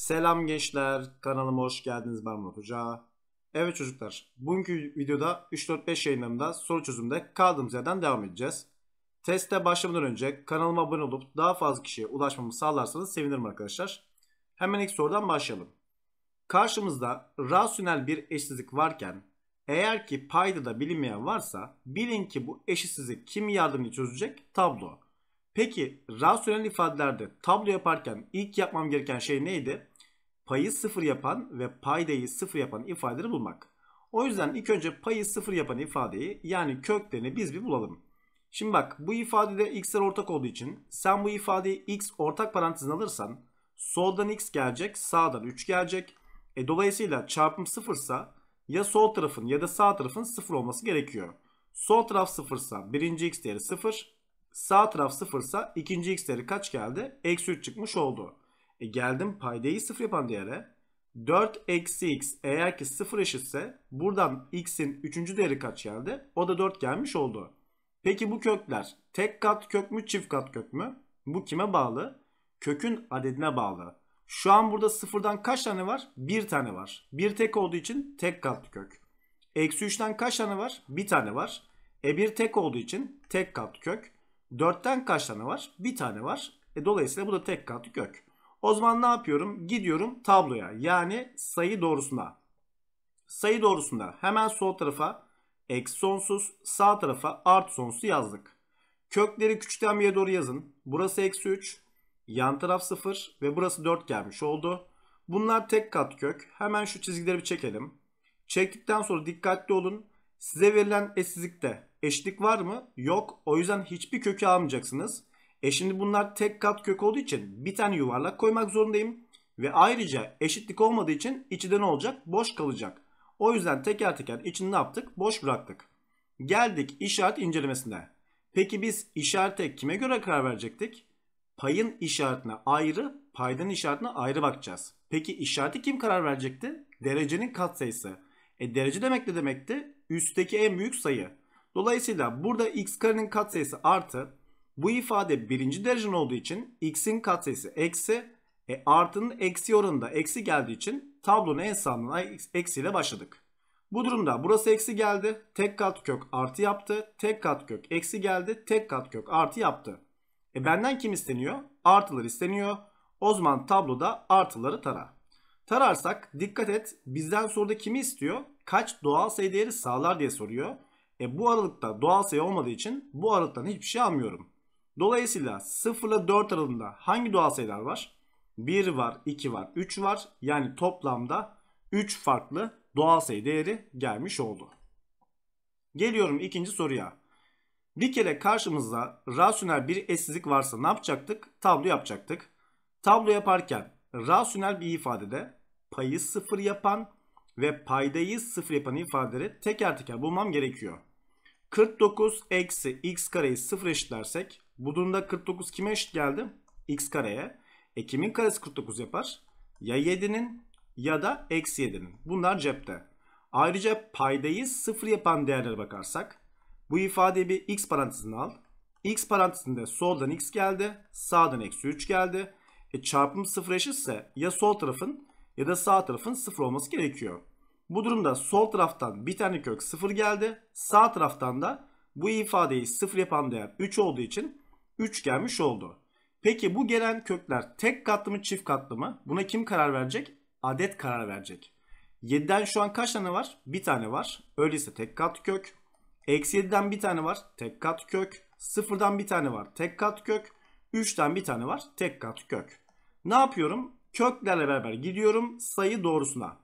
Selam gençler, kanalıma hoş geldiniz ben Murat Hoca. Evet çocuklar, bugünkü videoda 3-4-5 yayınlarında soru çözümde kaldığımız yerden devam edeceğiz. Teste başlamadan önce kanalıma abone olup daha fazla kişiye ulaşmamı sağlarsanız sevinirim arkadaşlar. Hemen ilk sorudan başlayalım. Karşımızda rasyonel bir eşsizlik varken eğer ki payda da bilinmeyen varsa bilin ki bu eşitsizlik kim yardımıyla çözecek? Tablo. Peki rasyonel ifadelerde tablo yaparken ilk yapmam gereken şey neydi? payı sıfır yapan ve paydayı sıfır yapan ifadeleri bulmak. O yüzden ilk önce payı sıfır yapan ifadeyi yani köklerini biz bir bulalım. Şimdi bak bu ifadede x'ler ortak olduğu için sen bu ifadeyi x ortak parantezine alırsan soldan x gelecek sağdan 3 gelecek. E, dolayısıyla çarpım sıfırsa ya sol tarafın ya da sağ tarafın sıfır olması gerekiyor. Sol taraf sıfırsa birinci x değeri sıfır. Sağ taraf sıfırsa ikinci x değeri kaç geldi? Eksi 3 çıkmış oldu. E geldim paydayı sıfır yapan değere. 4 eksi x eğer ki sıfır eşitse buradan x'in üçüncü değeri kaç geldi? O da 4 gelmiş oldu. Peki bu kökler tek kat kök mü çift kat kök mü? Bu kime bağlı? Kökün adedine bağlı. Şu an burada sıfırdan kaç tane var? Bir tane var. Bir tek olduğu için tek kat kök. Eksi 3'ten kaç tane var? Bir tane var. E bir tek olduğu için tek kat kök. 4'ten kaç tane var? Bir tane var. E dolayısıyla bu da tek kat kök. O zaman ne yapıyorum? Gidiyorum tabloya yani sayı doğrusuna. Sayı doğrusunda hemen sol tarafa eksi sonsuz sağ tarafa artı sonsuz yazdık. Kökleri küçükten bire doğru yazın. Burası eksi 3. Yan taraf 0 ve burası 4 gelmiş oldu. Bunlar tek kat kök. Hemen şu çizgileri bir çekelim. Çektikten sonra dikkatli olun. Size verilen eşsizlikte eşitlik var mı? Yok. O yüzden hiçbir kökü almayacaksınız. E şimdi bunlar tek kat kök olduğu için bir tane yuvarlak koymak zorundayım. Ve ayrıca eşitlik olmadığı için içi de ne olacak? Boş kalacak. O yüzden teker teker içini ne yaptık? Boş bıraktık. Geldik işaret incelemesine. Peki biz işarete kime göre karar verecektik? Payın işaretine ayrı, paydan işaretine ayrı bakacağız. Peki işareti kim karar verecekti? Derecenin katsayısı. E derece demek ne demekti? Üstteki en büyük sayı. Dolayısıyla burada x karenin katsayısı artı bu ifade birinci derecen olduğu için x'in katsayısı eksi e, artının eksi oranında eksi geldiği için tablonun en sağlığına eksiyle başladık. Bu durumda burası eksi geldi. Tek kat kök artı yaptı. Tek kat kök eksi geldi. Tek kat kök artı yaptı. E benden kim isteniyor? Artılar isteniyor. O zaman tabloda artıları tara. Tararsak dikkat et bizden soruda kimi istiyor? Kaç doğal sayı değeri sağlar diye soruyor. E bu aralıkta doğal sayı olmadığı için bu aralıktan hiçbir şey almıyorum. Dolayısıyla 0 ile 4 aralığında hangi doğal sayılar var? 1 var, 2 var, 3 var. Yani toplamda 3 farklı doğal sayı değeri gelmiş oldu. Geliyorum ikinci soruya. Bir kere karşımızda rasyonel bir eşsizlik varsa ne yapacaktık? Tablo yapacaktık. Tablo yaparken rasyonel bir ifadede payı sıfır yapan ve paydayı sıfır yapan ifadeleri teker teker bulmam gerekiyor. 49 eksi x kareyi sıfır eşitlersek bu durumda 49 kime eşit geldi? X kareye. E kimin karesi 49 yapar? Ya 7'nin ya da eksi 7'nin. Bunlar cepte. Ayrıca paydayı 0 yapan değerlere bakarsak. Bu ifadeyi bir x parantezine al. X parantezinde soldan x geldi. Sağdan eksi 3 geldi. E çarpım 0 eşitse ya sol tarafın ya da sağ tarafın 0 olması gerekiyor. Bu durumda sol taraftan bir tane kök 0 geldi. Sağ taraftan da bu ifadeyi 0 yapan değer 3 olduğu için 3 gelmiş oldu. Peki bu gelen kökler tek katlı mı çift katlı mı? Buna kim karar verecek? Adet karar verecek. 7'den şu an kaç tane var? Bir tane var. Öyleyse tek kat kök. Eksi 7'den bir tane var. Tek kat kök. 0'dan bir tane var. Tek kat kök. 3'ten bir tane var. Tek kat kök. Ne yapıyorum? Köklerle beraber gidiyorum sayı doğrusuna.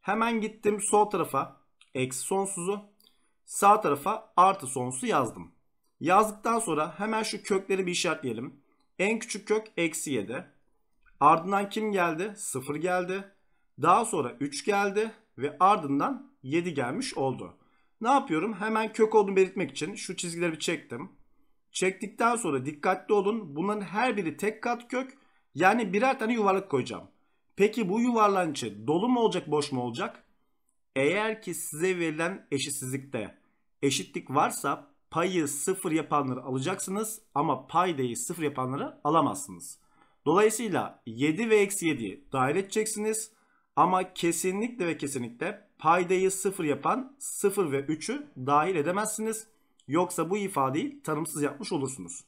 Hemen gittim sol tarafa eksi sonsuzu. Sağ tarafa artı sonsuzu yazdım. Yazdıktan sonra hemen şu kökleri bir işaretleyelim. En küçük kök eksi 7. Ardından kim geldi? 0 geldi. Daha sonra 3 geldi ve ardından 7 gelmiş oldu. Ne yapıyorum? Hemen kök olduğunu belirtmek için şu çizgileri bir çektim. Çektikten sonra dikkatli olun. Bunların her biri tek kat kök. Yani birer tane yuvarlak koyacağım. Peki bu yuvarlağın içi dolu mu olacak boş mu olacak? Eğer ki size verilen eşitsizlikte eşitlik varsa payı sıfır yapanları alacaksınız ama paydayı sıfır yapanları alamazsınız. Dolayısıyla 7 ve eksi 7'yi dahil edeceksiniz. Ama kesinlikle ve kesinlikle paydayı 0 yapan 0 ve 3'ü dahil edemezsiniz. Yoksa bu ifadeyi tanımsız yapmış olursunuz.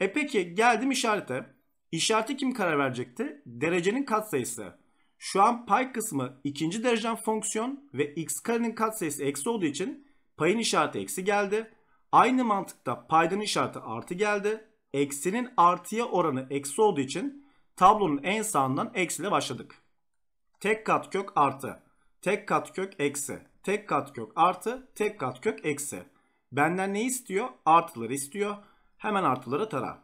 E peki geldim işarete. İşareti kim karar verecekti? Derecenin katsayısı. Şu an pay kısmı ikinci derecen fonksiyon ve x karenin katsayısı eksi olduğu için payın işareti eksi geldi. Aynı mantıkta paydan işareti artı geldi. Eksinin artıya oranı eksi olduğu için tablonun en sağından eksiyle başladık. Tek kat kök artı, tek kat kök eksi, tek kat kök artı, tek kat kök eksi. Benden ne istiyor? Artıları istiyor. Hemen artıları tara.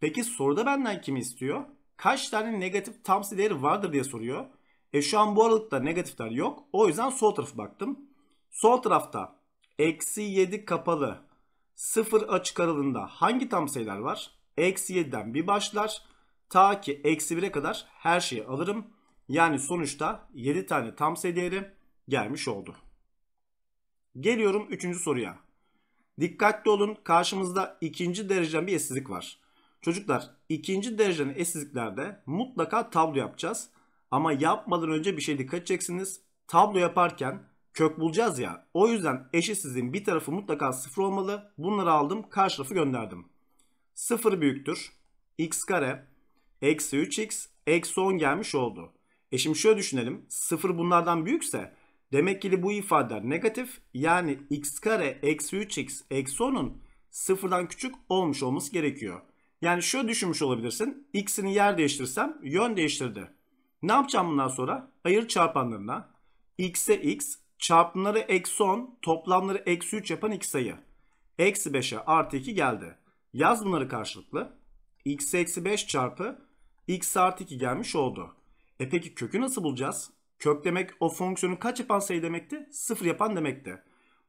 Peki soruda benden kimi istiyor? Kaç tane negatif tamsi değeri vardır diye soruyor. E şu an bu aralıkta negatifler yok. O yüzden sol tarafı baktım. Sol tarafta eksi 7 kapalı 0 açık aralığında hangi tam sayılar var? Eksi 7'den bir başlar. Ta ki eksi 1'e kadar her şeyi alırım. Yani sonuçta 7 tane tam sayı değeri gelmiş oldu. Geliyorum 3. soruya. Dikkatli olun karşımızda ikinci dereceden bir eşsizlik var. Çocuklar ikinci dereceden eşsizliklerde mutlaka tablo yapacağız. Ama yapmadan önce bir şey dikkat edeceksiniz. Tablo yaparken kök bulacağız ya. O yüzden eşitsizliğin bir tarafı mutlaka sıfır olmalı. Bunları aldım karşı tarafı gönderdim. Sıfır büyüktür. x kare eksi 3x eksi 10 gelmiş oldu. E şimdi şöyle düşünelim. Sıfır bunlardan büyükse demek ki bu ifadeler negatif. Yani x kare eksi 3x eksi 10'un sıfırdan küçük olmuş olması gerekiyor. Yani şöyle düşünmüş olabilirsin. X'ini yer değiştirsem yön değiştirdi. Ne yapacağım bundan sonra? Ayır çarpanlarına. X'e x, Çarpımları eksi 10, toplamları eksi 3 yapan x sayı. Eksi 5'e artı 2 geldi. Yaz bunları karşılıklı. x eksi 5 çarpı x artı 2 gelmiş oldu. E peki kökü nasıl bulacağız? Kök demek o fonksiyonu kaç yapan sayı demekti? Sıfır yapan demekti.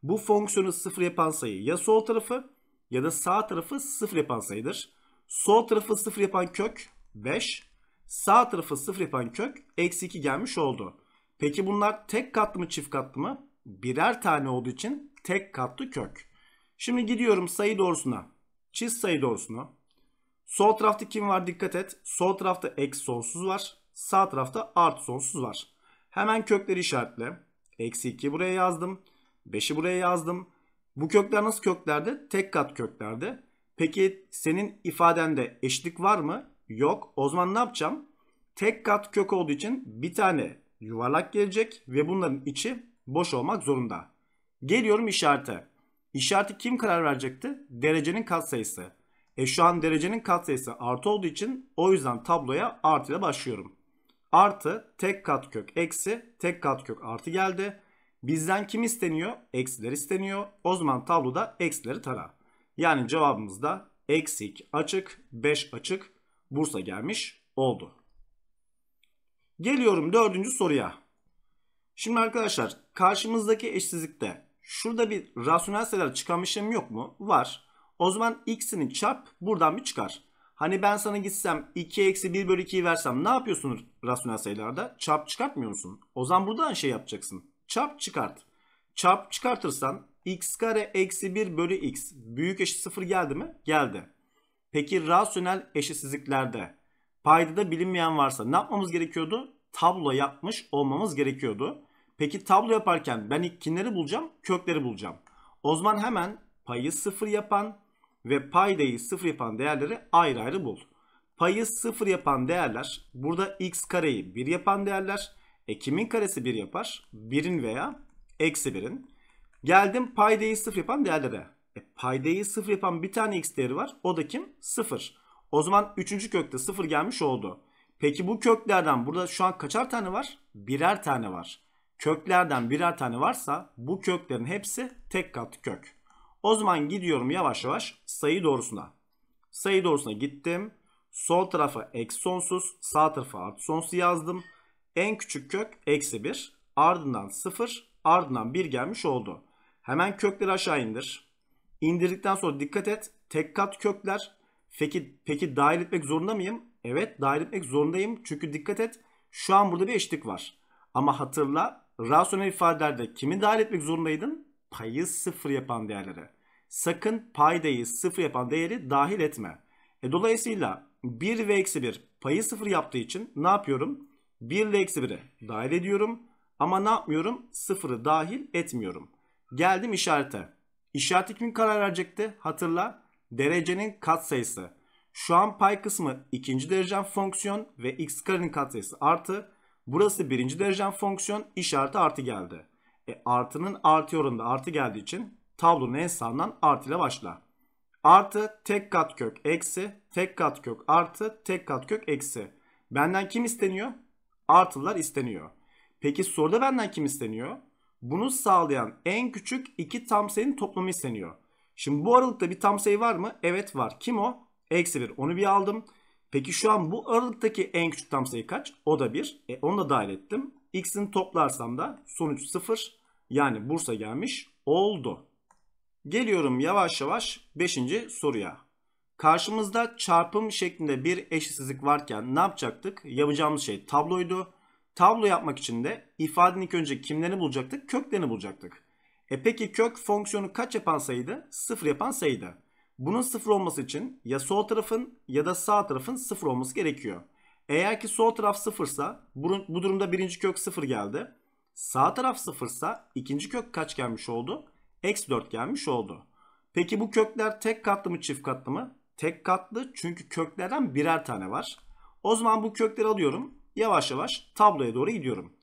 Bu fonksiyonu sıfır yapan sayı ya sol tarafı ya da sağ tarafı sıfır yapan sayıdır. Sol tarafı sıfır yapan kök 5. Sağ tarafı sıfır yapan kök eksi 2 gelmiş oldu. Peki bunlar tek katlı mı çift katlı mı? Birer tane olduğu için tek katlı kök. Şimdi gidiyorum sayı doğrusuna. Çiz sayı doğrusuna. Sol tarafta kim var dikkat et. Sol tarafta eksi sonsuz var. Sağ tarafta artı sonsuz var. Hemen kökleri işaretle. Eksi 2 buraya yazdım. 5'i buraya yazdım. Bu kökler nasıl köklerdi? Tek kat köklerdi. Peki senin ifadende eşitlik var mı? Yok. O zaman ne yapacağım? Tek kat kök olduğu için bir tane yuvarlak gelecek ve bunların içi boş olmak zorunda. Geliyorum işarete. İşareti kim karar verecekti? Derecenin katsayısı. E şu an derecenin katsayısı artı olduğu için o yüzden tabloya artı ile başlıyorum. Artı tek katkök eksi tek katkök artı geldi. Bizden kim isteniyor? Eksiler isteniyor. O zaman tabloda eksileri tara. Yani cevabımız da eksi açık 5 açık Bursa gelmiş oldu. Geliyorum dördüncü soruya. Şimdi arkadaşlar karşımızdaki eşsizlikte şurada bir rasyonel sayılar çıkan yok mu? Var. O zaman x'ini çarp buradan bir çıkar. Hani ben sana gitsem 2 eksi 1 bölü 2'yi versem ne yapıyorsun rasyonel sayılarda? Çarp çıkartmıyor musun? O zaman buradan şey yapacaksın. Çarp çıkart. Çarp çıkartırsan x kare eksi 1 bölü x büyük eşit 0 geldi mi? Geldi. Peki rasyonel eşitsizliklerde Payda da bilinmeyen varsa ne yapmamız gerekiyordu? Tablo yapmış olmamız gerekiyordu. Peki tablo yaparken ben ikinleri bulacağım? Kökleri bulacağım. O zaman hemen payı sıfır yapan ve paydayı sıfır yapan değerleri ayrı ayrı bul. Payı sıfır yapan değerler burada x kareyi 1 yapan değerler. E kimin karesi 1 yapar? 1'in veya eksi 1'in. Geldim paydayı sıfır yapan değerlere. E paydayı sıfır yapan bir tane x değeri var. O da kim? Sıfır. O zaman 3. kökte 0 gelmiş oldu. Peki bu köklerden burada şu an kaçar tane var? Birer tane var. Köklerden birer tane varsa bu köklerin hepsi tek katlı kök. O zaman gidiyorum yavaş yavaş sayı doğrusuna. Sayı doğrusuna gittim. Sol tarafa eksi sonsuz, sağ tarafa artı sonsuz yazdım. En küçük kök eksi 1. Ardından 0, ardından 1 gelmiş oldu. Hemen kökleri aşağı indir. İndirdikten sonra dikkat et. Tek kat kökler Peki, peki dahil etmek zorunda mıyım? Evet dahil etmek zorundayım. Çünkü dikkat et şu an burada bir eşitlik var. Ama hatırla rasyonel ifadelerde kimi dahil etmek zorundaydın? Payı sıfır yapan değerlere. Sakın paydayı sıfır yapan değeri dahil etme. E, dolayısıyla 1 ve eksi 1 payı sıfır yaptığı için ne yapıyorum? 1 ve eksi 1e dahil ediyorum. Ama ne yapmıyorum? Sıfırı dahil etmiyorum. Geldim işarete. İşaret kim karar verecekti? Hatırla derecenin katsayısı. Şu an pay kısmı ikinci derecen fonksiyon ve x karenin katsayısı artı. Burası birinci derecen fonksiyon işareti artı geldi. E, artının artı oranında artı geldiği için tablonun en sağından artı ile başla. Artı tek kat kök eksi tek kat kök artı tek kat kök eksi. Benden kim isteniyor? Artılar isteniyor. Peki soruda benden kim isteniyor? Bunu sağlayan en küçük iki tam sayının toplamı isteniyor. Şimdi bu aralıkta bir tam sayı var mı? Evet var. Kim o? Eksi 1. Onu bir aldım. Peki şu an bu aralıktaki en küçük tam sayı kaç? O da 1. E, onu da dahil ettim. X'ini toplarsam da sonuç 0. Yani Bursa gelmiş oldu. Geliyorum yavaş yavaş 5. soruya. Karşımızda çarpım şeklinde bir eşitsizlik varken ne yapacaktık? Yapacağımız şey tabloydu. Tablo yapmak için de ifadenin ilk önce kimlerini bulacaktık? Köklerini bulacaktık. E peki kök fonksiyonu kaç yapan sayıydı? 0 yapan sayıydı. Bunun 0 olması için ya sol tarafın ya da sağ tarafın 0 olması gerekiyor. Eğer ki sol taraf 0 ise bu durumda birinci kök 0 geldi. Sağ taraf 0 ise ikinci kök kaç gelmiş oldu? Eksi 4 gelmiş oldu. Peki bu kökler tek katlı mı çift katlı mı? Tek katlı çünkü köklerden birer tane var. O zaman bu kökleri alıyorum. Yavaş yavaş tabloya doğru gidiyorum.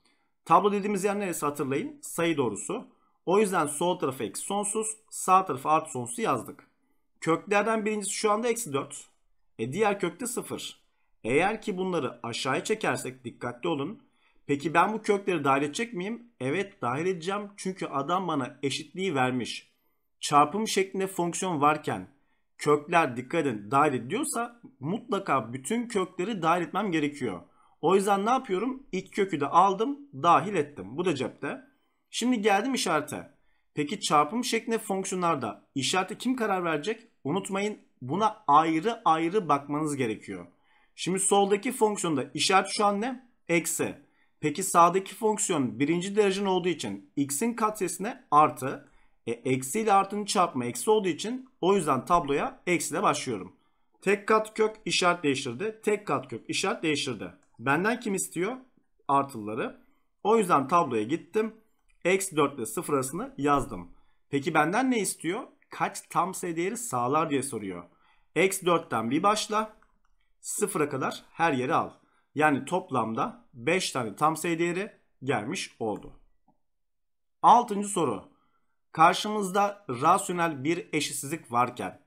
Tablo dediğimiz yer neresi hatırlayın? Sayı doğrusu. O yüzden sol tarafı eksi sonsuz, sağ tarafı artı sonsuz yazdık. Köklerden birincisi şu anda eksi 4. E diğer kökte 0. Eğer ki bunları aşağıya çekersek dikkatli olun. Peki ben bu kökleri dahil edecek miyim? Evet dahil edeceğim çünkü adam bana eşitliği vermiş. Çarpım şeklinde fonksiyon varken kökler dikkat edin dahil ediyorsa mutlaka bütün kökleri dahil etmem gerekiyor. O yüzden ne yapıyorum? İlk kökü de aldım dahil ettim. Bu da cepte. Şimdi geldim işarete. Peki çarpım şeklinde fonksiyonlarda işarete kim karar verecek? Unutmayın buna ayrı ayrı bakmanız gerekiyor. Şimdi soldaki fonksiyonda işaret şu an ne? Eksi. Peki sağdaki fonksiyon birinci derecen olduğu için x'in katsayısına artı. E, eksi ile artının çarpma eksi olduğu için o yüzden tabloya eksi ile başlıyorum. Tek kat kök işaret değiştirdi. Tek kat kök işaret değiştirdi. Benden kim istiyor? Artıları. O yüzden tabloya gittim. Eksi 4 ile 0 arasını yazdım. Peki benden ne istiyor? Kaç tam sayı değeri sağlar diye soruyor. Eksi 4'ten bir başla. 0'a kadar her yeri al. Yani toplamda 5 tane tam sayı değeri gelmiş oldu. 6. soru. Karşımızda rasyonel bir eşitsizlik varken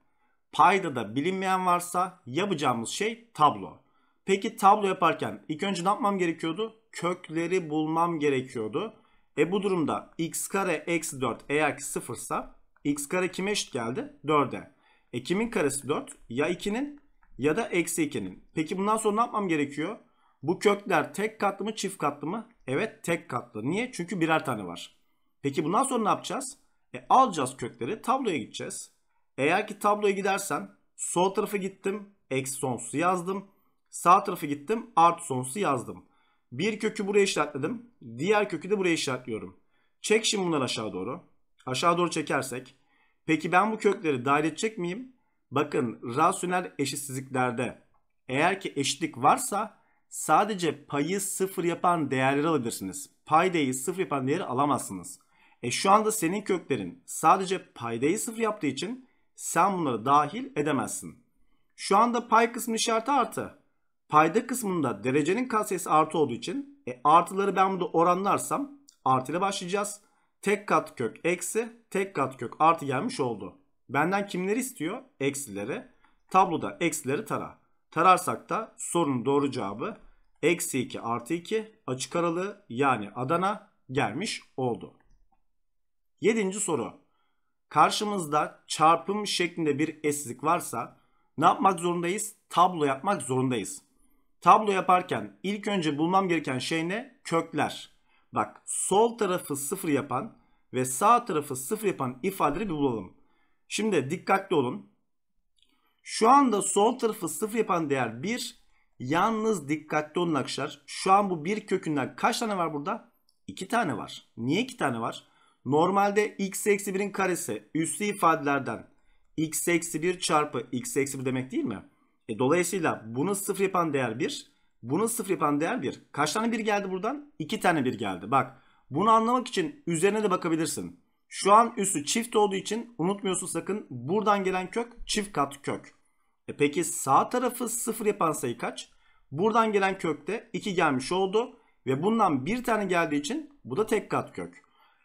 payda da bilinmeyen varsa yapacağımız şey tablo. Peki tablo yaparken ilk önce ne yapmam gerekiyordu? Kökleri bulmam gerekiyordu. E bu durumda x kare eksi 4 eğer ki sıfırsa x kare kime eşit geldi? 4'e. E kimin karesi 4? Ya 2'nin ya da eksi 2'nin. Peki bundan sonra ne yapmam gerekiyor? Bu kökler tek katlı mı çift katlı mı? Evet tek katlı. Niye? Çünkü birer tane var. Peki bundan sonra ne yapacağız? E, alacağız kökleri tabloya gideceğiz. Eğer ki tabloya gidersen sol tarafı gittim eksi sonsuzu yazdım. Sağ tarafı gittim artı sonsuzu yazdım. Bir kökü buraya işaretledim. Diğer kökü de buraya işaretliyorum. Çek şimdi bunları aşağı doğru. Aşağı doğru çekersek. Peki ben bu kökleri dahil edecek miyim? Bakın rasyonel eşitsizliklerde eğer ki eşitlik varsa sadece payı sıfır yapan değerleri alabilirsiniz. Paydayı sıfır yapan değeri alamazsınız. E şu anda senin köklerin sadece paydayı sıfır yaptığı için sen bunları dahil edemezsin. Şu anda pay kısmı işareti artı. Payda kısmında derecenin katsayısı artı olduğu için e, artıları ben burada oranlarsam artı ile başlayacağız. Tek kat kök eksi tek kat kök artı gelmiş oldu. Benden kimleri istiyor? Eksileri. Tabloda eksileri tara. Tararsak da sorunun doğru cevabı eksi 2 artı 2 açık aralığı yani Adana gelmiş oldu. Yedinci soru. Karşımızda çarpım şeklinde bir eşsizlik varsa ne yapmak zorundayız? Tablo yapmak zorundayız. Tablo yaparken ilk önce bulmam gereken şey ne? Kökler. Bak sol tarafı sıfır yapan ve sağ tarafı sıfır yapan ifadeleri bir bulalım. Şimdi dikkatli olun. Şu anda sol tarafı sıfır yapan değer 1. Yalnız dikkatli olun arkadaşlar. Şu an bu 1 kökünden kaç tane var burada? 2 tane var. Niye 2 tane var? Normalde x eksi 1'in karesi üslü ifadelerden x eksi 1 çarpı x eksi 1 demek değil mi? E, dolayısıyla bunu sıfır yapan değer 1. Bunu sıfır yapan değer 1. Kaç tane 1 geldi buradan? 2 tane 1 geldi. Bak bunu anlamak için üzerine de bakabilirsin. Şu an üssü çift olduğu için unutmuyorsun sakın buradan gelen kök çift kat kök. E peki sağ tarafı sıfır yapan sayı kaç? Buradan gelen kökte 2 gelmiş oldu. Ve bundan bir tane geldiği için bu da tek kat kök.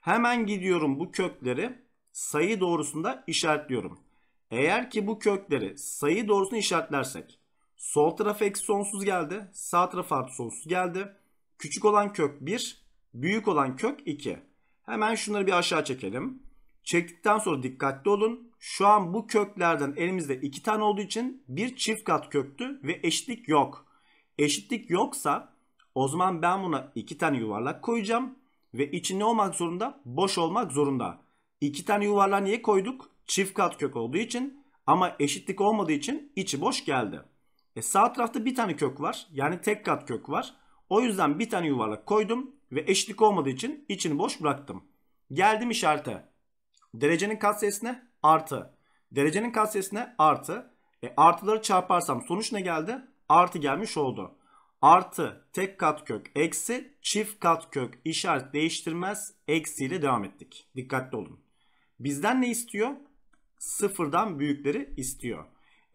Hemen gidiyorum bu kökleri sayı doğrusunda işaretliyorum. Eğer ki bu kökleri sayı doğrusunu işaretlersek sol taraf eksi sonsuz geldi. Sağ taraf artı sonsuz geldi. Küçük olan kök 1. Büyük olan kök 2. Hemen şunları bir aşağı çekelim. Çektikten sonra dikkatli olun. Şu an bu köklerden elimizde 2 tane olduğu için bir çift kat köktü ve eşitlik yok. Eşitlik yoksa o zaman ben buna 2 tane yuvarlak koyacağım. Ve içi ne olmak zorunda? Boş olmak zorunda. 2 tane yuvarlak niye koyduk? çift kat kök olduğu için ama eşitlik olmadığı için içi boş geldi. E sağ tarafta bir tane kök var. Yani tek kat kök var. O yüzden bir tane yuvarlak koydum ve eşitlik olmadığı için içini boş bıraktım. Geldim işarete. Derecenin katsayısına artı. Derecenin katsayısına artı. E artıları çarparsam sonuç ne geldi? Artı gelmiş oldu. Artı tek kat kök eksi çift kat kök işaret değiştirmez eksiyle devam ettik. Dikkatli olun. Bizden ne istiyor? sıfırdan büyükleri istiyor.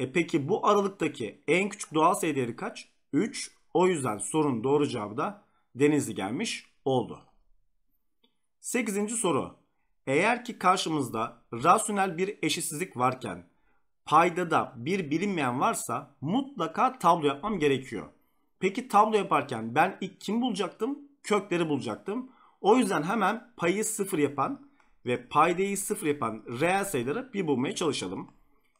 E peki bu aralıktaki en küçük doğal sayıları kaç? 3. O yüzden sorunun doğru cevabı da Denizli gelmiş oldu. 8. soru. Eğer ki karşımızda rasyonel bir eşitsizlik varken paydada bir bilinmeyen varsa mutlaka tablo yapmam gerekiyor. Peki tablo yaparken ben ilk kim bulacaktım? Kökleri bulacaktım. O yüzden hemen payı sıfır yapan ve paydayı sıfır yapan reel sayıları bir bulmaya çalışalım.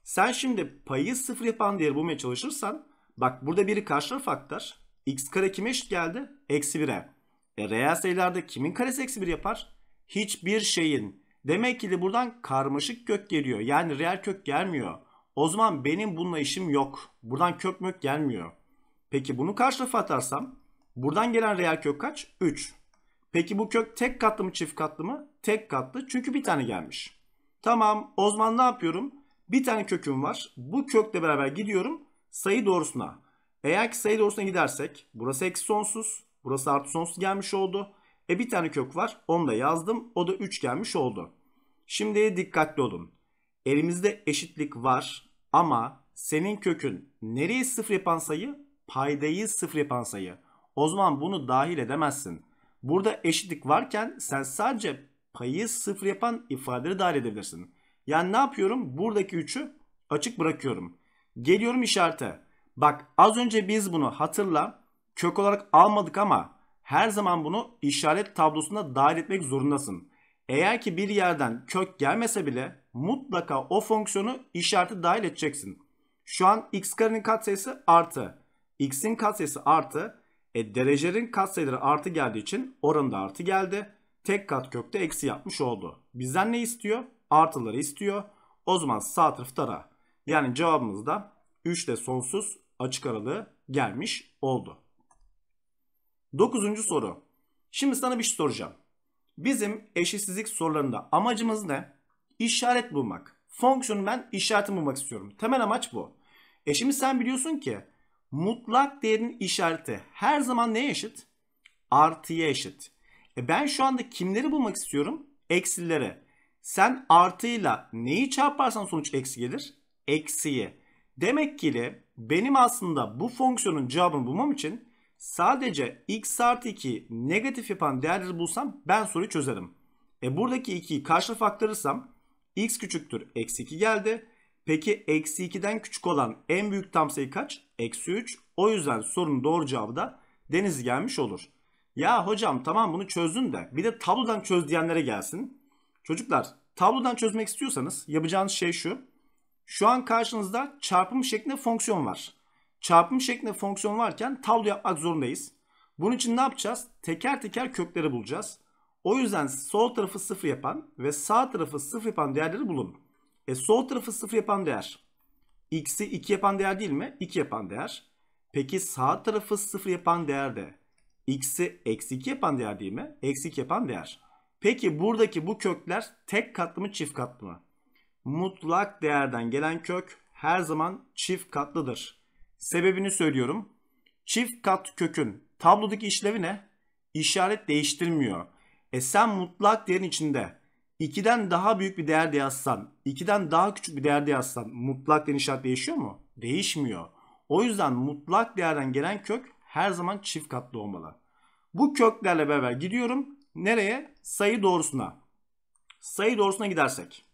Sen şimdi payı sıfır yapan değeri bulmaya çalışırsan bak burada biri karşılığı faktör. X kare kime eşit geldi? Eksi 1'e. E reel sayılarda kimin karesi eksi 1 yapar? Hiçbir şeyin. Demek ki de buradan karmaşık kök geliyor. Yani reel kök gelmiyor. O zaman benim bununla işim yok. Buradan kök mök gelmiyor. Peki bunu karşılığı atarsam buradan gelen reel kök kaç? 3. Peki bu kök tek katlı mı çift katlı mı? Tek katlı çünkü bir tane gelmiş. Tamam o zaman ne yapıyorum? Bir tane köküm var. Bu kökle beraber gidiyorum sayı doğrusuna. Eğer ki sayı doğrusuna gidersek burası eksi sonsuz. Burası artı sonsuz gelmiş oldu. E bir tane kök var. Onu da yazdım. O da 3 gelmiş oldu. Şimdi dikkatli olun. Elimizde eşitlik var ama senin kökün nereye sıfır yapan sayı? Paydayı sıfır yapan sayı. O zaman bunu dahil edemezsin. Burada eşitlik varken sen sadece payı sıfır yapan ifadeleri dahil edebilirsin. Yani ne yapıyorum? Buradaki 3'ü açık bırakıyorum. Geliyorum işarete. Bak az önce biz bunu hatırla kök olarak almadık ama her zaman bunu işaret tablosuna dahil etmek zorundasın. Eğer ki bir yerden kök gelmese bile mutlaka o fonksiyonu işareti dahil edeceksin. Şu an x karenin katsayısı artı. x'in katsayısı artı. E, derecelerin katsayıları artı geldiği için oranı da artı geldi. Tek kat kökte eksi yapmış oldu. Bizden ne istiyor? Artıları istiyor. O zaman sağ tarafı tara. Yani cevabımız da 3 ile sonsuz açık aralığı gelmiş oldu. 9. soru. Şimdi sana bir şey soracağım. Bizim eşitsizlik sorularında amacımız ne? İşaret bulmak. Fonksiyonu ben işaretini bulmak istiyorum. Temel amaç bu. E şimdi sen biliyorsun ki Mutlak değerin işareti her zaman neye eşit? Artıya eşit. E ben şu anda kimleri bulmak istiyorum? Eksileri. Sen artıyla neyi çarparsan sonuç eksi gelir? Eksiyi. Demek ki de benim aslında bu fonksiyonun cevabını bulmam için sadece x artı 2 negatif yapan değerleri bulsam ben soruyu çözerim. E buradaki 2'yi karşılık aktarırsam x küçüktür eksi 2 geldi. Peki eksi 2'den küçük olan en büyük tam sayı kaç? Eksi 3. O yüzden sorunun doğru cevabı da deniz gelmiş olur. Ya hocam tamam bunu çözdün de bir de tablodan çöz diyenlere gelsin. Çocuklar tablodan çözmek istiyorsanız yapacağınız şey şu. Şu an karşınızda çarpım şeklinde fonksiyon var. Çarpım şeklinde fonksiyon varken tablo yapmak zorundayız. Bunun için ne yapacağız? Teker teker kökleri bulacağız. O yüzden sol tarafı sıfır yapan ve sağ tarafı sıfır yapan değerleri bulun. E, sol tarafı 0 yapan değer. X'i 2 yapan değer değil mi? 2 yapan değer. Peki sağ tarafı 0 yapan değer de X'i eksi 2 yapan değer değil mi? Eksi 2 yapan değer. Peki buradaki bu kökler tek katlı mı çift katlı mı? Mutlak değerden gelen kök her zaman çift katlıdır. Sebebini söylüyorum. Çift kat kökün tablodaki işlevi ne? İşaret değiştirmiyor. E sen mutlak değerin içinde 2'den daha büyük bir değerde yazsan, 2'den daha küçük bir değerde yazsan mutlak deniş şart değişiyor mu? Değişmiyor. O yüzden mutlak değerden gelen kök her zaman çift katlı olmalı. Bu köklerle beraber gidiyorum. Nereye? Sayı doğrusuna. Sayı doğrusuna gidersek.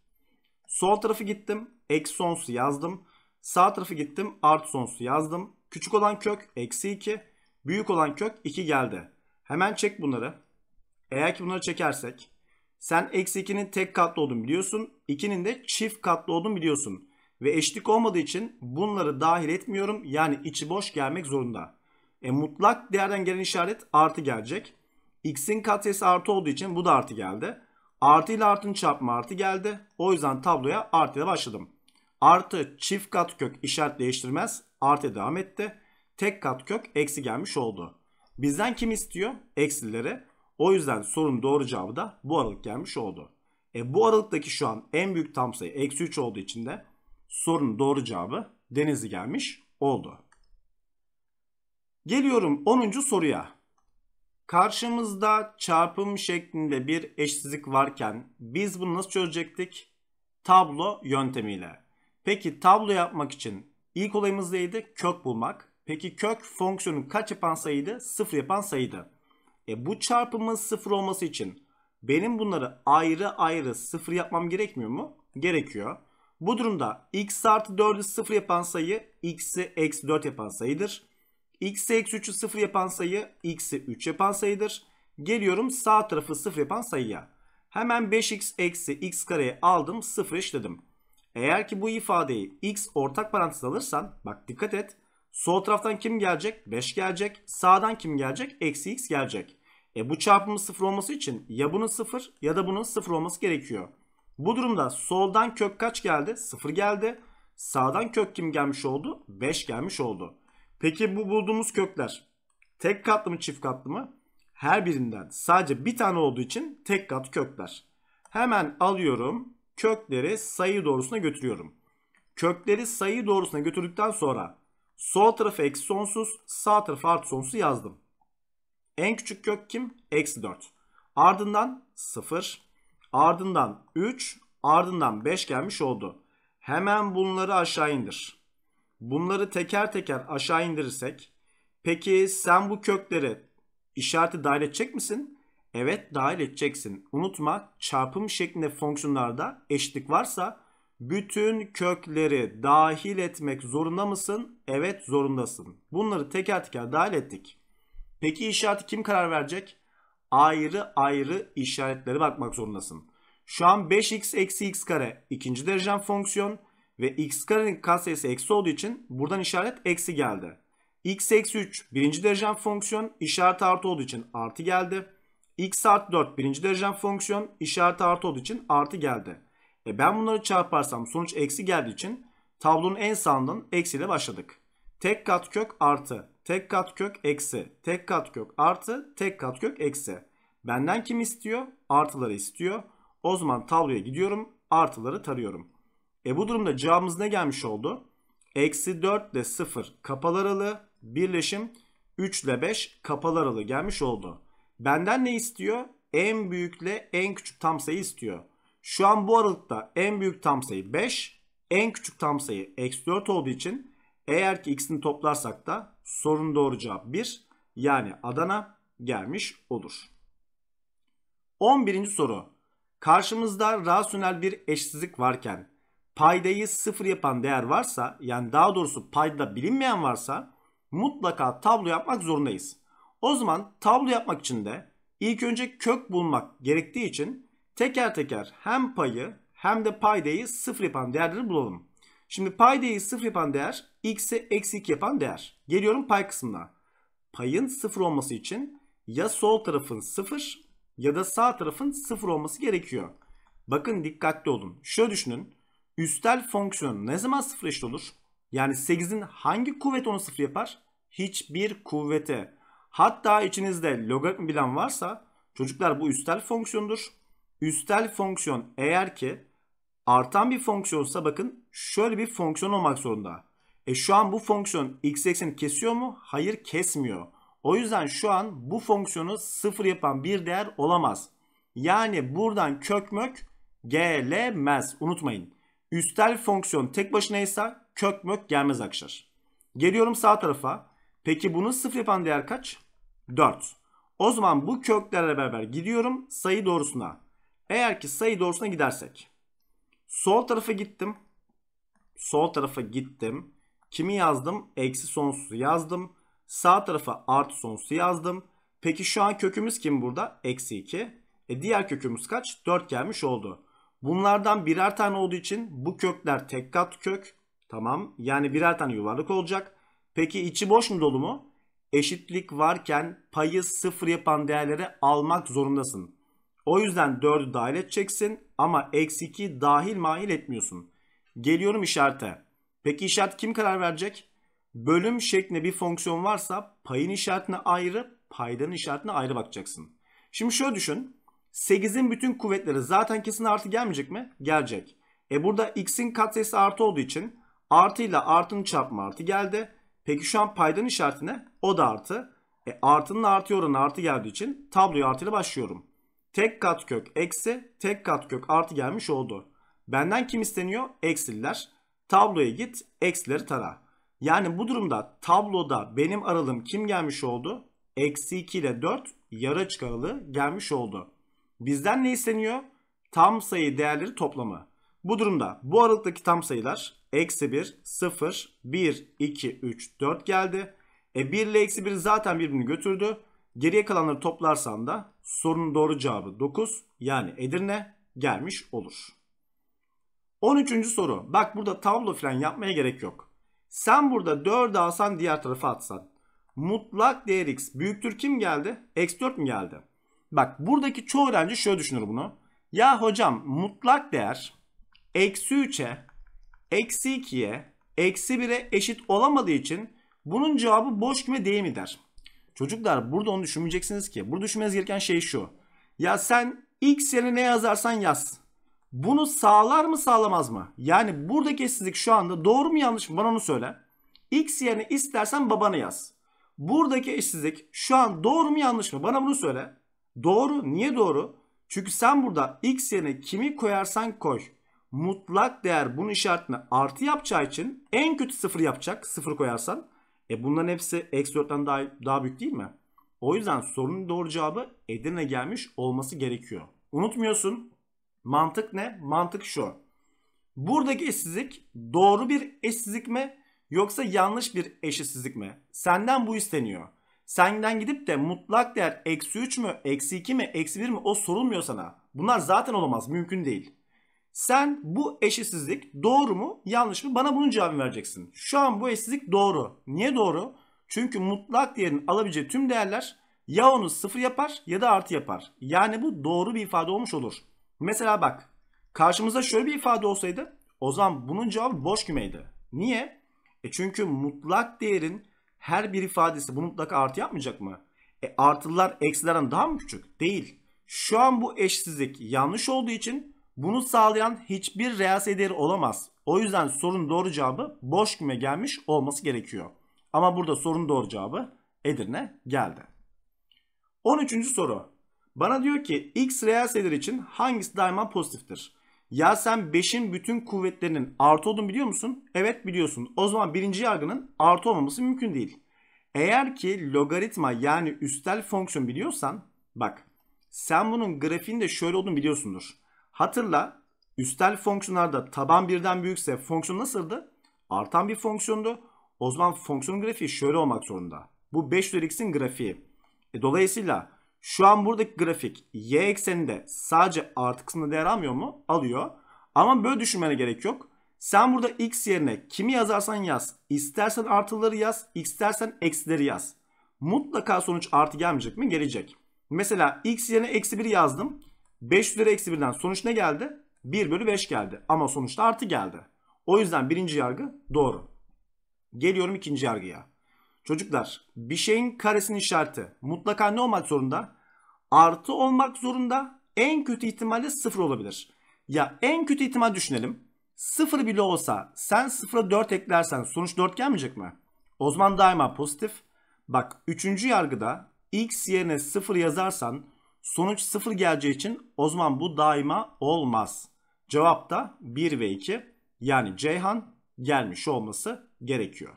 Sol tarafı gittim. Eksi sonsu yazdım. Sağ tarafı gittim. Artı sonsu yazdım. Küçük olan kök eksi 2. Büyük olan kök 2 geldi. Hemen çek bunları. Eğer ki bunları çekersek sen eksi 2'nin tek katlı olduğunu biliyorsun. 2'nin de çift katlı olduğunu biliyorsun. Ve eşlik olmadığı için bunları dahil etmiyorum. Yani içi boş gelmek zorunda. E, mutlak değerden gelen işaret artı gelecek. X'in katsayısı artı olduğu için bu da artı geldi. Artı ile artın çarpma artı geldi. O yüzden tabloya artı ile başladım. Artı çift kat kök işaret değiştirmez. Artı devam etti. Tek kat kök eksi gelmiş oldu. Bizden kim istiyor? Eksilere. O yüzden sorunun doğru cevabı da bu aralık gelmiş oldu. E bu aralıktaki şu an en büyük tam sayı eksi 3 olduğu için de sorunun doğru cevabı Denizli gelmiş oldu. Geliyorum 10. soruya. Karşımızda çarpım şeklinde bir eşsizlik varken biz bunu nasıl çözecektik? Tablo yöntemiyle. Peki tablo yapmak için ilk olayımız neydi? Kök bulmak. Peki kök fonksiyonun kaç yapan sayıydı? Sıfır yapan sayıydı. E bu çarpımın sıfır olması için benim bunları ayrı ayrı sıfır yapmam gerekmiyor mu? Gerekiyor. Bu durumda x artı 4'ü sıfır yapan sayı x'i eksi 4 yapan sayıdır. x'i eksi 3'ü sıfır yapan sayı x'i 3 yapan sayıdır. Geliyorum sağ tarafı sıfır yapan sayıya. Hemen 5x eksi x kareyi aldım sıfır işledim. Eğer ki bu ifadeyi x ortak parantez alırsan bak dikkat et. Sol taraftan kim gelecek? 5 gelecek. Sağdan kim gelecek? Eksi x gelecek. E bu çarpımın sıfır olması için ya bunun sıfır ya da bunun sıfır olması gerekiyor. Bu durumda soldan kök kaç geldi? Sıfır geldi. Sağdan kök kim gelmiş oldu? 5 gelmiş oldu. Peki bu bulduğumuz kökler tek katlı mı çift katlı mı? Her birinden sadece bir tane olduğu için tek kat kökler. Hemen alıyorum kökleri sayı doğrusuna götürüyorum. Kökleri sayı doğrusuna götürdükten sonra sol tarafı eksi sonsuz sağ tarafı artı sonsuz yazdım. En küçük kök kim? Eksi 4. Ardından 0. Ardından 3. Ardından 5 gelmiş oldu. Hemen bunları aşağı indir. Bunları teker teker aşağı indirirsek. Peki sen bu kökleri işareti dahil edecek misin? Evet dahil edeceksin. Unutma çarpım şeklinde fonksiyonlarda eşitlik varsa bütün kökleri dahil etmek zorunda mısın? Evet zorundasın. Bunları teker teker dahil ettik. Peki inşaatı kim karar verecek? Ayrı ayrı işaretlere bakmak zorundasın. Şu an 5x eksi x kare ikinci derecen fonksiyon ve x karenin katsayısı eksi olduğu için buradan işaret eksi geldi. x eksi 3 birinci derecen fonksiyon işaret artı olduğu için artı geldi. x artı 4 birinci derecen fonksiyon işaret artı olduğu için artı geldi. E ben bunları çarparsam sonuç eksi geldiği için tablonun en sağından eksiyle başladık. Tek kat kök artı tek katkök eksi, tek katkök artı, tek katkök eksi. Benden kim istiyor? Artıları istiyor. O zaman tabloya gidiyorum, artıları tarıyorum. E bu durumda cevabımız ne gelmiş oldu? Eksi 4 ile 0 kapalı aralığı, birleşim 3 ile 5 kapalı aralığı gelmiş oldu. Benden ne istiyor? En büyükle en küçük tam sayı istiyor. Şu an bu aralıkta en büyük tam sayı 5, en küçük tam sayı eksi 4 olduğu için eğer ki x'ini toplarsak da Sorun doğru cevap 1. Yani Adana gelmiş olur. 11. soru. Karşımızda rasyonel bir eşsizlik varken paydayı sıfır yapan değer varsa yani daha doğrusu payda bilinmeyen varsa mutlaka tablo yapmak zorundayız. O zaman tablo yapmak için de ilk önce kök bulmak gerektiği için teker teker hem payı hem de paydayı sıfır yapan değerleri bulalım. Şimdi pay değeri 0 yapan değer x'e eksi 2 yapan değer. Geliyorum pay kısmına. Payın 0 olması için ya sol tarafın 0 ya da sağ tarafın 0 olması gerekiyor. Bakın dikkatli olun. Şöyle düşünün. Üstel fonksiyon ne zaman 0 eşit olur? Yani 8'in hangi kuvvet onu 0 yapar? Hiçbir kuvvete. Hatta içinizde logaritm bilen varsa çocuklar bu üstel fonksiyondur. Üstel fonksiyon eğer ki artan bir fonksiyonsa bakın şöyle bir fonksiyon olmak zorunda. E şu an bu fonksiyon x ekseni kesiyor mu? Hayır kesmiyor. O yüzden şu an bu fonksiyonu sıfır yapan bir değer olamaz. Yani buradan kök mök gelemez. Unutmayın. Üstel fonksiyon tek başınaysa kök mök gelmez arkadaşlar. Geliyorum sağ tarafa. Peki bunu sıfır yapan değer kaç? 4. O zaman bu köklerle beraber gidiyorum sayı doğrusuna. Eğer ki sayı doğrusuna gidersek. Sol tarafa gittim. Sol tarafa gittim. Kimi yazdım? Eksi sonsuzu yazdım. Sağ tarafa artı sonsuzu yazdım. Peki şu an kökümüz kim burada? Eksi 2. E diğer kökümüz kaç? 4 gelmiş oldu. Bunlardan birer tane olduğu için bu kökler tek kat kök. Tamam. Yani birer tane yuvarlak olacak. Peki içi boş mu dolu mu? Eşitlik varken payı sıfır yapan değerleri almak zorundasın. O yüzden 4'ü dahil edeceksin. Ama eksi 2 dahil mahil etmiyorsun. Geliyorum işarete. Peki işaret kim karar verecek? Bölüm şeklinde bir fonksiyon varsa payın işaretine ayrı, paydanın işaretine ayrı bakacaksın. Şimdi şöyle düşün. 8'in bütün kuvvetleri zaten kesin artı gelmeyecek mi? Gelecek. E burada x'in katsayısı artı olduğu için artı ile artının çarpma artı geldi. Peki şu an paydanın işaretine o da artı. E artının artı oranı artı geldiği için tabloyu ile başlıyorum tek kat kök eksi tek kat kök artı gelmiş oldu. Benden kim isteniyor? Eksiler. Tabloya git eksileri tara. Yani bu durumda tabloda benim aralığım kim gelmiş oldu? Eksi 2 ile 4 yara açık gelmiş oldu. Bizden ne isteniyor? Tam sayı değerleri toplamı. Bu durumda bu aralıktaki tam sayılar eksi 1, 0, 1, 2, 3, 4 geldi. E 1 ile eksi 1 zaten birbirini götürdü. Geriye kalanları toplarsam da Sorunun doğru cevabı 9 yani Edirne gelmiş olur. 13. soru. Bak burada tablo falan yapmaya gerek yok. Sen burada 4 alsan diğer tarafa atsan. Mutlak değer x büyüktür kim geldi? x4 mi geldi? Bak buradaki çoğu öğrenci şöyle düşünür bunu. Ya hocam mutlak değer eksi 3'e, eksi 2'ye, eksi 1'e eşit olamadığı için bunun cevabı boş küme değil mi der. Çocuklar burada onu düşünmeyeceksiniz ki. Burada düşünmeniz gereken şey şu. Ya sen X yerine ne yazarsan yaz. Bunu sağlar mı sağlamaz mı? Yani buradaki eşsizlik şu anda doğru mu yanlış mı bana onu söyle. X yerine istersen babanı yaz. Buradaki eşsizlik şu an doğru mu yanlış mı? Bana bunu söyle. Doğru. Niye doğru? Çünkü sen burada x yerine kimi koyarsan koy. Mutlak değer bunun işaretini artı yapacağı için en kötü sıfır yapacak. Sıfır koyarsan. E bunların hepsi eksi 4'ten daha, daha büyük değil mi? O yüzden sorunun doğru cevabı Edirne gelmiş olması gerekiyor. Unutmuyorsun. Mantık ne? Mantık şu. Buradaki eşsizlik doğru bir eşsizlik mi yoksa yanlış bir eşitsizlik mi? Senden bu isteniyor. Senden gidip de mutlak değer eksi 3 mü, eksi 2 mi, eksi 1 mi o sorulmuyor sana. Bunlar zaten olamaz. Mümkün değil. Sen bu eşitsizlik doğru mu yanlış mı? Bana bunun cevabını vereceksin. Şu an bu eşitsizlik doğru. Niye doğru? Çünkü mutlak değerin alabileceği tüm değerler ya onu sıfır yapar ya da artı yapar. Yani bu doğru bir ifade olmuş olur. Mesela bak karşımıza şöyle bir ifade olsaydı o zaman bunun cevabı boş kümeydi. Niye? E çünkü mutlak değerin her bir ifadesi bu mutlaka artı yapmayacak mı? E artılar eksilerden daha mı küçük? Değil. Şu an bu eşsizlik yanlış olduğu için bunu sağlayan hiçbir reel değeri olamaz. O yüzden sorunun doğru cevabı boş küme gelmiş olması gerekiyor. Ama burada sorunun doğru cevabı Edirne geldi. 13. soru. Bana diyor ki x reel sayılar için hangisi daima pozitiftir? Ya sen 5'in bütün kuvvetlerinin artı olduğunu biliyor musun? Evet biliyorsun. O zaman birinci yargının artı olmaması mümkün değil. Eğer ki logaritma yani üstel fonksiyon biliyorsan bak sen bunun grafiğinde şöyle olduğunu biliyorsundur. Hatırla üstel fonksiyonlarda taban birden büyükse fonksiyon nasıldı? Artan bir fonksiyondu. O zaman fonksiyon grafiği şöyle olmak zorunda. Bu 5 üzeri x'in grafiği. E, dolayısıyla şu an buradaki grafik y ekseninde sadece artı kısmında değer almıyor mu? Alıyor. Ama böyle düşünmene gerek yok. Sen burada x yerine kimi yazarsan yaz. İstersen artıları yaz, istersen eksileri yaz. Mutlaka sonuç artı gelmeyecek mi? Gelecek. Mesela x yerine eksi 1 yazdım. 500 lira eksi 1'den sonuç ne geldi? 1 bölü 5 geldi. Ama sonuçta artı geldi. O yüzden birinci yargı doğru. Geliyorum ikinci yargıya. Çocuklar bir şeyin karesinin işareti mutlaka ne olmak zorunda? Artı olmak zorunda en kötü ihtimalle sıfır olabilir. Ya en kötü ihtimal düşünelim. Sıfır bile olsa sen sıfıra 4 eklersen sonuç 4 gelmeyecek mi? O zaman daima pozitif. Bak üçüncü yargıda x yerine sıfır yazarsan Sonuç 0 geleceği için o zaman bu daima olmaz. Cevap da 1 ve 2 yani Ceyhan gelmiş olması gerekiyor.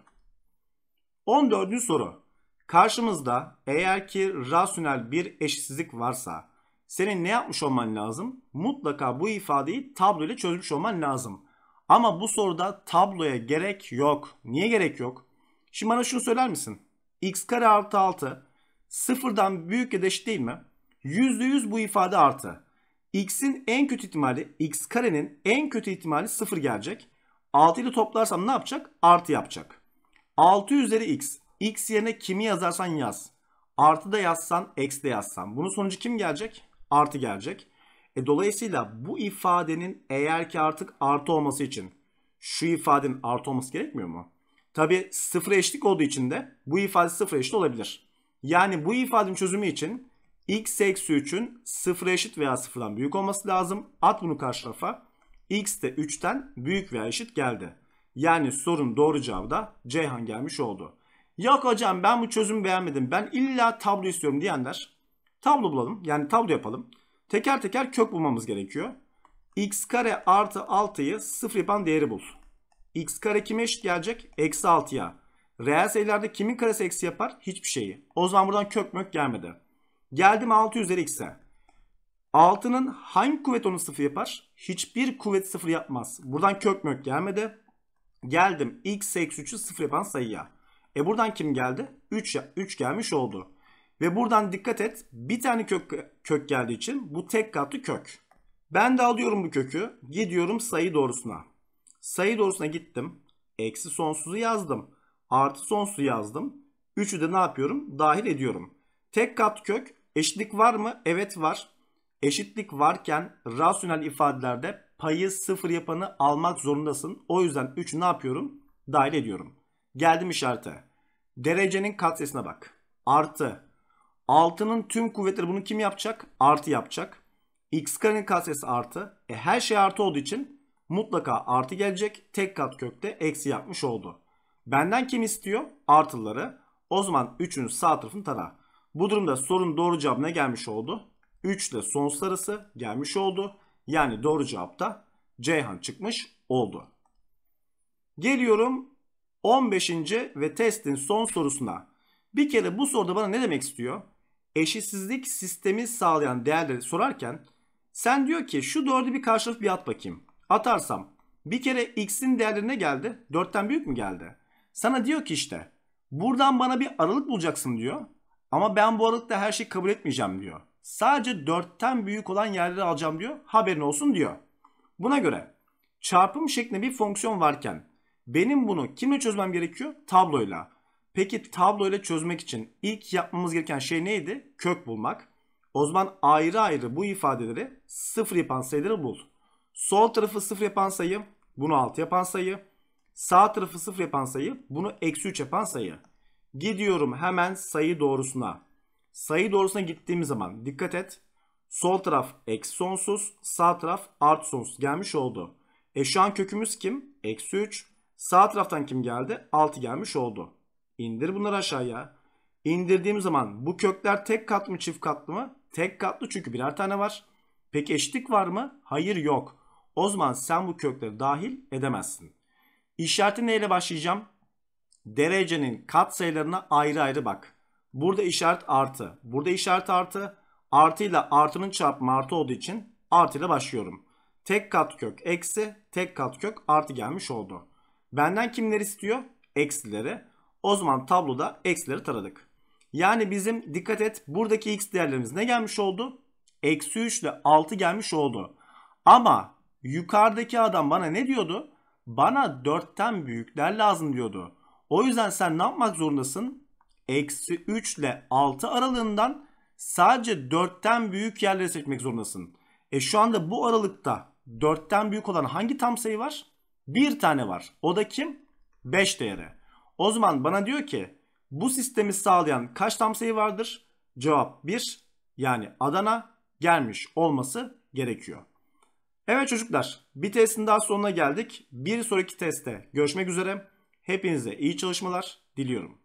14. soru. Karşımızda eğer ki rasyonel bir eşitsizlik varsa senin ne yapmış olman lazım? Mutlaka bu ifadeyi tablo ile çözmüş olman lazım. Ama bu soruda tabloya gerek yok. Niye gerek yok? Şimdi bana şunu söyler misin? x kare artı 6 sıfırdan büyük ya da eşit değil mi? %100 bu ifade artı. X'in en kötü ihtimali x karenin en kötü ihtimali 0 gelecek. 6 ile toplarsam ne yapacak? Artı yapacak. 6 üzeri x. X yerine kimi yazarsan yaz. Artı da yazsan eksi de yazsan. Bunun sonucu kim gelecek? Artı gelecek. E, dolayısıyla bu ifadenin eğer ki artık artı olması için şu ifadenin artı olması gerekmiyor mu? Tabi sıfır eşlik olduğu için de bu ifade sıfır eşit olabilir. Yani bu ifadenin çözümü için x eksi 3'ün 0 eşit veya 0'dan büyük olması lazım. At bunu karşı tarafa. x de 3'ten büyük veya eşit geldi. Yani sorun doğru cevabı da Ceyhan gelmiş oldu. Yok hocam ben bu çözümü beğenmedim. Ben illa tablo istiyorum diyenler tablo bulalım. Yani tablo yapalım. Teker teker kök bulmamız gerekiyor. x kare artı 6'yı 0 yapan değeri bul. x kare kime eşit gelecek? Eksi 6'ya. Reel sayılarda kimin karesi eksi yapar? Hiçbir şeyi. O zaman buradan kök mök gelmedi. Geldim 6 üzeri x'e. 6'nın hangi kuvvet onu sıfır yapar? Hiçbir kuvvet sıfır yapmaz. Buradan kök mök gelmedi. Geldim x eksi 3'ü sıfır yapan sayıya. E buradan kim geldi? 3, 3 gelmiş oldu. Ve buradan dikkat et bir tane kök, kök geldiği için bu tek katlı kök. Ben de alıyorum bu kökü gidiyorum sayı doğrusuna. Sayı doğrusuna gittim. Eksi sonsuzu yazdım. Artı sonsuzu yazdım. 3'ü de ne yapıyorum? Dahil ediyorum. Tek katlı kök Eşitlik var mı? Evet var. Eşitlik varken rasyonel ifadelerde payı sıfır yapanı almak zorundasın. O yüzden 3'ü ne yapıyorum? Dahil ediyorum. Geldim işarete. Derecenin katsayısına bak. Artı. 6'nın tüm kuvvetleri bunu kim yapacak? Artı yapacak. X karenin katsayısı artı. E, her şey artı olduğu için mutlaka artı gelecek. Tek kat kökte eksi yapmış oldu. Benden kim istiyor? Artıları. O zaman 3'ün sağ tarafını tara. Bu durumda sorunun doğru cevabı ne gelmiş oldu? 3 ile sonsuz arası gelmiş oldu. Yani doğru cevap da Ceyhan çıkmış oldu. Geliyorum 15. ve testin son sorusuna. Bir kere bu soruda bana ne demek istiyor? Eşitsizlik sistemi sağlayan değerleri sorarken sen diyor ki şu dördü bir karşılık bir at bakayım. Atarsam bir kere x'in değerleri ne geldi? 4'ten büyük mü geldi? Sana diyor ki işte buradan bana bir aralık bulacaksın diyor. Ama ben bu aralıkta her şeyi kabul etmeyeceğim diyor. Sadece dörtten büyük olan yerleri alacağım diyor. Haberin olsun diyor. Buna göre çarpım şeklinde bir fonksiyon varken benim bunu kimle çözmem gerekiyor? Tabloyla. Peki tabloyla çözmek için ilk yapmamız gereken şey neydi? Kök bulmak. O zaman ayrı ayrı bu ifadeleri sıfır yapan sayıları bul. Sol tarafı sıfır yapan sayı bunu 6 yapan sayı. Sağ tarafı sıfır yapan sayı bunu eksi 3 yapan sayı. Gidiyorum hemen sayı doğrusuna. Sayı doğrusuna gittiğimiz zaman dikkat et. Sol taraf eksi sonsuz, sağ taraf artı sonsuz gelmiş oldu. E şu an kökümüz kim? Eksi 3. Sağ taraftan kim geldi? 6 gelmiş oldu. İndir bunları aşağıya. İndirdiğim zaman bu kökler tek kat mı çift kat mı? Tek katlı çünkü birer tane var. Peki eşitlik var mı? Hayır yok. O zaman sen bu kökleri dahil edemezsin. İşareti neyle başlayacağım? derecenin katsayılarına ayrı ayrı bak. Burada işaret artı. Burada işaret artı. Artı ile artının çarpımı artı olduğu için artı ile başlıyorum. Tek katkök eksi, tek katkök artı gelmiş oldu. Benden kimler istiyor? Eksileri. O zaman tabloda eksileri taradık. Yani bizim dikkat et buradaki x değerlerimiz ne gelmiş oldu? Eksi 3 ile 6 gelmiş oldu. Ama yukarıdaki adam bana ne diyordu? Bana 4'ten büyükler lazım diyordu. O yüzden sen ne yapmak zorundasın? Eksi 3 ile 6 aralığından sadece 4'ten büyük yerleri seçmek zorundasın. E şu anda bu aralıkta 4'ten büyük olan hangi tam sayı var? Bir tane var. O da kim? 5 değeri. O zaman bana diyor ki bu sistemi sağlayan kaç tam sayı vardır? Cevap 1 yani Adana gelmiş olması gerekiyor. Evet çocuklar bir testin daha sonuna geldik. Bir sonraki testte görüşmek üzere. Hepinize iyi çalışmalar diliyorum.